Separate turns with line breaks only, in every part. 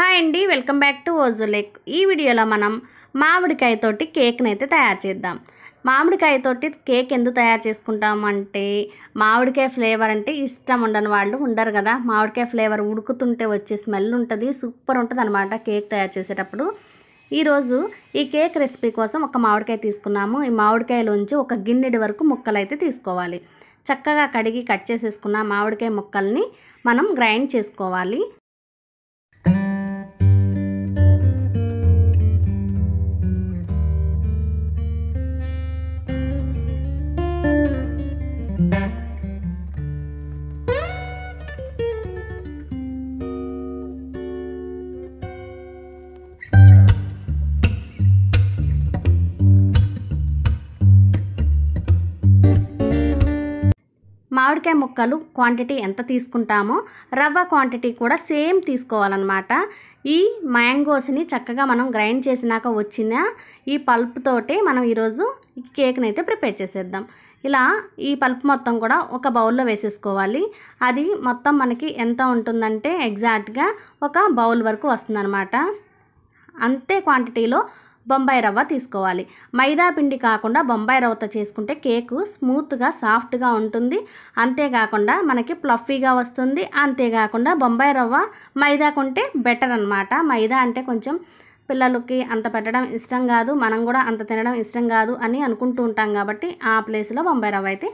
hi అండి welcome back to ఓజులేక్ ఈ వీడియోలో మనం మామిడికాయతోటి కేక్ని అయితే తయారు చేద్దాం మామిడికాయతోటి కేక్ ఎందుకు తయారు చేసుకుంటామంటే మామిడికాయ ఫ్లేవర్ అంటే ఇష్టం ఉండని వాళ్ళు ఉండరు కదా మామిడికాయ ఫ్లేవర్ ఉడుకుతుంటే వచ్చే స్మెల్ ఉంటుంది సూపర్ ఉంటుంది అనమాట కేక్ తయారు చేసేటప్పుడు ఈరోజు ఈ కేక్ రెసిపీ కోసం ఒక మామిడికాయ తీసుకున్నాము ఈ మామిడికాయలోంచి ఒక గిన్నెడి వరకు ముక్కలు అయితే తీసుకోవాలి చక్కగా కడిగి కట్ చేసేసుకున్న మామిడికాయ ముక్కల్ని మనం గ్రైండ్ చేసుకోవాలి మామిడికాయ ముక్కలు క్వాంటిటీ ఎంత తీసుకుంటామో రవ్వ క్వాంటిటీ కూడా సేమ్ తీసుకోవాలన్నమాట ఈ మ్యాంగోస్ని చక్కగా మనం గ్రైండ్ చేసినాక వచ్చిన ఈ పల్ప్ మనం ఈరోజు కేక్ని అయితే ప్రిపేర్ చేసేద్దాం ఇలా ఈ పల్ప్ మొత్తం కూడా ఒక బౌల్లో వేసేసుకోవాలి అది మొత్తం మనకి ఎంత ఉంటుందంటే ఎగ్జాక్ట్గా ఒక బౌల్ వరకు వస్తుందన్నమాట అంతే క్వాంటిటీలో బొంబాయి రవ్వ తీసుకోవాలి మైదా పిండి కాకుండా బొంబాయి రవ్వతో చేసుకుంటే కేకు స్మూత్గా సాఫ్ట్గా ఉంటుంది అంతేకాకుండా మనకి ప్లఫీగా వస్తుంది అంతేకాకుండా బొంబాయి రవ్వ మైదా కొంటే బెటర్ అనమాట మైదా అంటే కొంచెం పిల్లలకి అంత పెట్టడం ఇష్టం కాదు మనం కూడా అంత తినడం ఇష్టం కాదు అని అనుకుంటూ ఉంటాం కాబట్టి ఆ ప్లేస్లో బొంబాయి రవ్వ అయితే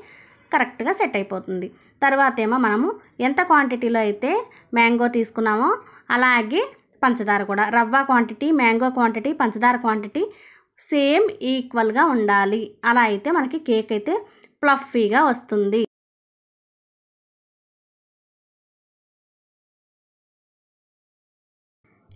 కరెక్ట్గా సెట్ అయిపోతుంది తర్వాత ఏమో మనము ఎంత క్వాంటిటీలో అయితే మ్యాంగో తీసుకున్నామో అలాగే పంచదార కూడా రవ్వ క్వాంటిటీ మ్యాంగో క్వాంటిటీ పంచదార క్వాంటిటీ సేమ్ ఈక్వల్గా ఉండాలి అలా అయితే మనకి కేక్ అయితే ప్లఫీగా వస్తుంది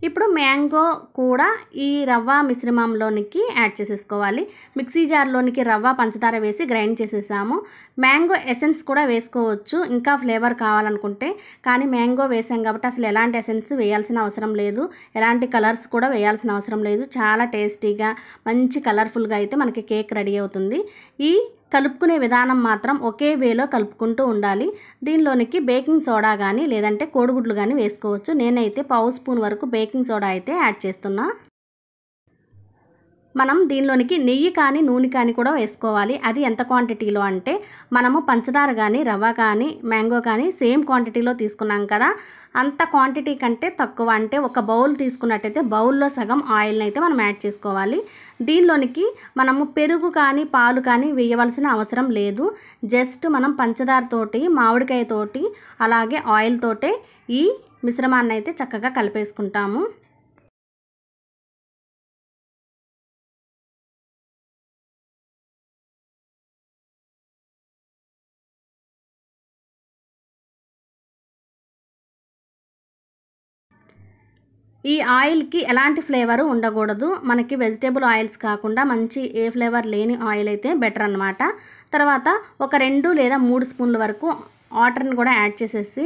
ఇప్పుడు మ్యాంగో కూడా ఈ రవ్వ మిశ్రమంలోనికి యాడ్ చేసేసుకోవాలి మిక్సీ జార్లోనికి రవ్వ పంచదార వేసి గ్రైండ్ చేసేసాము మ్యాంగో ఎసెన్స్ కూడా వేసుకోవచ్చు ఇంకా ఫ్లేవర్ కావాలనుకుంటే కానీ మ్యాంగో వేసాం కాబట్టి అసలు ఎలాంటి ఎసెన్స్ వేయాల్సిన అవసరం లేదు ఎలాంటి కలర్స్ కూడా వేయాల్సిన అవసరం లేదు చాలా టేస్టీగా మంచి కలర్ఫుల్గా అయితే మనకి కేక్ రెడీ అవుతుంది ఈ కలుపుకునే విధానం మాత్రం ఒకే వేలో కలుపుకుంటూ ఉండాలి దీనిలోనికి బేకింగ్ సోడా కానీ లేదంటే కోడిగుడ్లు కానీ వేసుకోవచ్చు నేనైతే పావు స్పూన్ వరకు బేకింగ్ సోడా అయితే యాడ్ చేస్తున్నా మనం దీనిలోనికి నెయ్యి కానీ నూనె కానీ కూడా వేసుకోవాలి అది ఎంత క్వాంటిటీలో అంటే మనము పంచదార కానీ రవ్వ కానీ మ్యాంగో కానీ సేమ్ క్వాంటిటీలో తీసుకున్నాం కదా అంత క్వాంటిటీ కంటే తక్కువ అంటే ఒక బౌల్ తీసుకున్నట్టయితే బౌల్లో సగం ఆయిల్ని అయితే మనం యాడ్ చేసుకోవాలి దీనిలోనికి మనము పెరుగు కానీ పాలు కానీ వేయవలసిన అవసరం లేదు జస్ట్ మనం పంచదారతోటి మామిడికాయతోటి అలాగే ఆయిల్ తోటే ఈ మిశ్రమాన్ని అయితే చక్కగా కలిపేసుకుంటాము ఈ ఆయిల్కి ఎలాంటి ఫ్లేవరు ఉండకూడదు మనకి వెజిటేబుల్ ఆయిల్స్ కాకుండా మంచి ఏ ఫ్లేవర్ లేని ఆయిల్ అయితే బెటర్ అనమాట తర్వాత ఒక రెండు లేదా మూడు స్పూన్ల వరకు వాటర్ని కూడా యాడ్ చేసేసి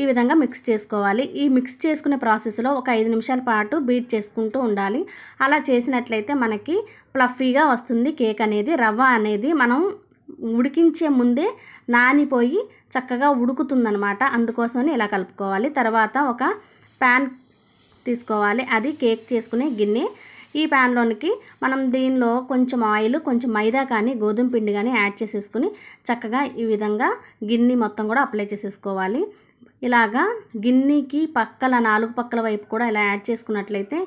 ఈ విధంగా మిక్స్ చేసుకోవాలి ఈ మిక్స్ చేసుకునే ప్రాసెస్లో ఒక ఐదు నిమిషాల పాటు బీట్ చేసుకుంటూ ఉండాలి అలా చేసినట్లయితే మనకి ప్లఫీగా వస్తుంది కేక్ అనేది రవ్వ అనేది మనం ఉడికించే ముందే నానిపోయి చక్కగా ఉడుకుతుందనమాట అందుకోసమని ఇలా కలుపుకోవాలి తర్వాత ఒక ప్యాన్ తీసుకోవాలి అది కేక్ చేసుకునే గిన్నె ఈ ప్యాన్లోనికి మనం దీనిలో కొంచెం ఆయిల్ కొంచెం మైదా కానీ గోధుమ పిండి కానీ యాడ్ చేసేసుకుని చక్కగా ఈ విధంగా గిన్నె మొత్తం కూడా అప్లై చేసేసుకోవాలి ఇలాగా గిన్నెకి పక్కల నాలుగు పక్కల వైపు కూడా ఇలా యాడ్ చేసుకున్నట్లయితే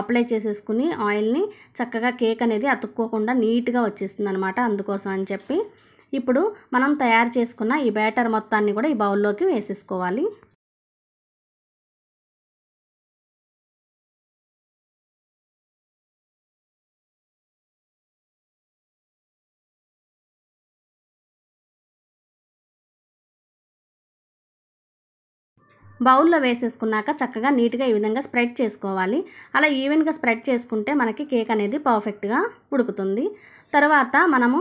అప్లై చేసేసుకుని ఆయిల్ని చక్కగా కేక్ అనేది అతుక్కోకుండా నీట్గా వచ్చేస్తుంది అనమాట అందుకోసం అని చెప్పి ఇప్పుడు మనం తయారు చేసుకున్న ఈ బ్యాటర్ మొత్తాన్ని కూడా ఈ బౌల్లోకి వేసేసుకోవాలి బౌల్లో వేసేసుకున్నాక చక్కగా నీట్గా ఈ విధంగా స్ప్రెడ్ చేసుకోవాలి అలా ఈవెన్గా స్ప్రెడ్ చేసుకుంటే మనకి కేక్ అనేది పర్ఫెక్ట్గా ఉడుకుతుంది తర్వాత మనము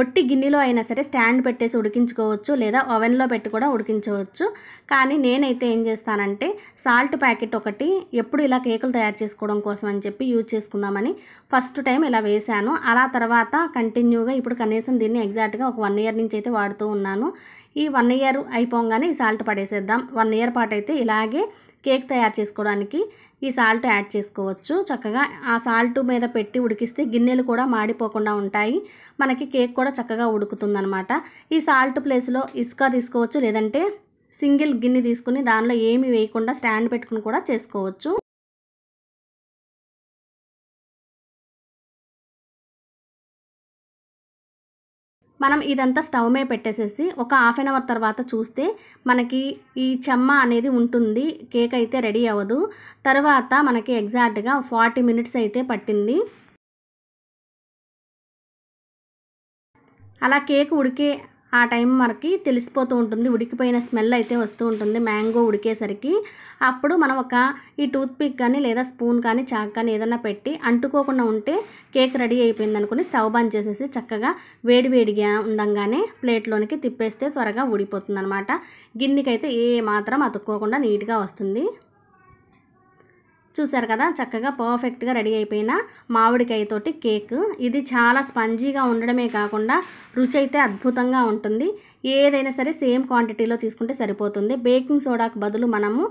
ఒట్టి గిన్నెలో అయినా సరే స్టాండ్ పెట్టేసి ఉడికించుకోవచ్చు లేదా ఓవెన్లో పెట్టి కూడా ఉడికించవచ్చు కానీ నేనైతే ఏం చేస్తానంటే సాల్ట్ ప్యాకెట్ ఒకటి ఎప్పుడు ఇలా కేకులు తయారు చేసుకోవడం కోసం అని చెప్పి యూజ్ చేసుకుందామని ఫస్ట్ టైం ఇలా వేశాను అలా తర్వాత కంటిన్యూగా ఇప్పుడు కనీసం దీన్ని ఎగ్జాక్ట్గా ఒక వన్ ఇయర్ నుంచి అయితే వాడుతూ ఉన్నాను ఈ వన్ ఇయర్ అయిపోగానే ఈ సాల్ట్ పడేసేద్దాం వన్ ఇయర్ పాటు అయితే ఇలాగే కేక్ తయారు చేసుకోవడానికి ఈ సాల్ట్ యాడ్ చేసుకోవచ్చు చక్కగా ఆ సాల్ట్ మీద పెట్టి ఉడికిస్తే గిన్నెలు కూడా మాడిపోకుండా ఉంటాయి మనకి కేక్ కూడా చక్కగా ఉడుకుతుందనమాట ఈ సాల్ట్ ప్లేస్లో ఇసుక తీసుకోవచ్చు లేదంటే సింగిల్ గిన్నె తీసుకుని దానిలో ఏమి వేయకుండా స్టాండ్ పెట్టుకుని కూడా చేసుకోవచ్చు మనం ఇదంతా స్టవ్ మీద పెట్టేసేసి ఒక హాఫ్ అన్ అవర్ తర్వాత చూస్తే మనకి ఈ చెమ్మ అనేది ఉంటుంది కేక్ అయితే రెడీ అవ్వదు తర్వాత మనకి ఎగ్జాక్ట్గా ఫార్టీ మినిట్స్ అయితే పట్టింది అలా కేక్ ఉడికే ఆ టైం మనకి తెలిసిపోతూ ఉంటుంది ఉడికిపోయిన స్మెల్ అయితే వస్తూ ఉంటుంది మ్యాంగో ఉడికేసరికి అప్పుడు మనం ఒక ఈ టూత్పిక్ కానీ లేదా స్పూన్ కానీ చాక్ కానీ ఏదైనా పెట్టి అంటుకోకుండా ఉంటే కేక్ రెడీ అయిపోయింది అనుకుని స్టవ్ బంద్ చేసేసి చక్కగా వేడివేడిగా ఉండంగానే ప్లేట్లోనికి తిప్పేస్తే త్వరగా ఊడిపోతుంది అనమాట గిన్నెకైతే ఏ మాత్రం అతుక్కోకుండా నీట్గా వస్తుంది చూసారు కదా చక్కగా పర్ఫెక్ట్గా రెడీ అయిపోయిన మామిడికాయతోటి కేక్ ఇది చాలా స్పంజీగా ఉండడమే కాకుండా రుచి అయితే అద్భుతంగా ఉంటుంది ఏదైనా సరే సేమ్ క్వాంటిటీలో తీసుకుంటే సరిపోతుంది బేకింగ్ సోడాకు బదులు మనము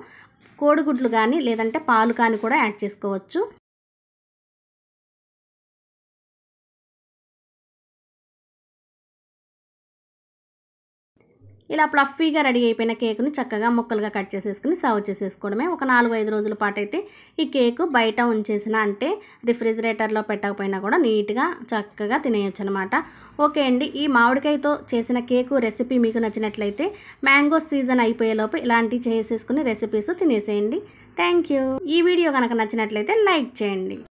కోడిగుడ్లు కానీ లేదంటే పాలు కానీ కూడా యాడ్ చేసుకోవచ్చు ఇలా ఫ్లఫీగా రెడీ అయిపోయిన కేక్ని చక్కగా ముక్కలుగా కట్ చేసేసుకుని సర్వ్ చేసేసుకోవడమే ఒక నాలుగు ఐదు రోజుల పాటు అయితే ఈ కేక్ బయట ఉంచేసిన అంటే రిఫ్రిజిరేటర్లో పెట్టకపోయినా కూడా నీట్గా చక్కగా తినేయచ్చు అనమాట ఓకే అండి ఈ మామిడికాయతో చేసిన కేకు రెసిపీ మీకు నచ్చినట్లయితే మ్యాంగో సీజన్ అయిపోయేలోపు ఇలాంటివి చేసేసుకుని రెసిపీస్ తినేసేయండి థ్యాంక్ యూ ఈ వీడియో కనుక నచ్చినట్లయితే లైక్ చేయండి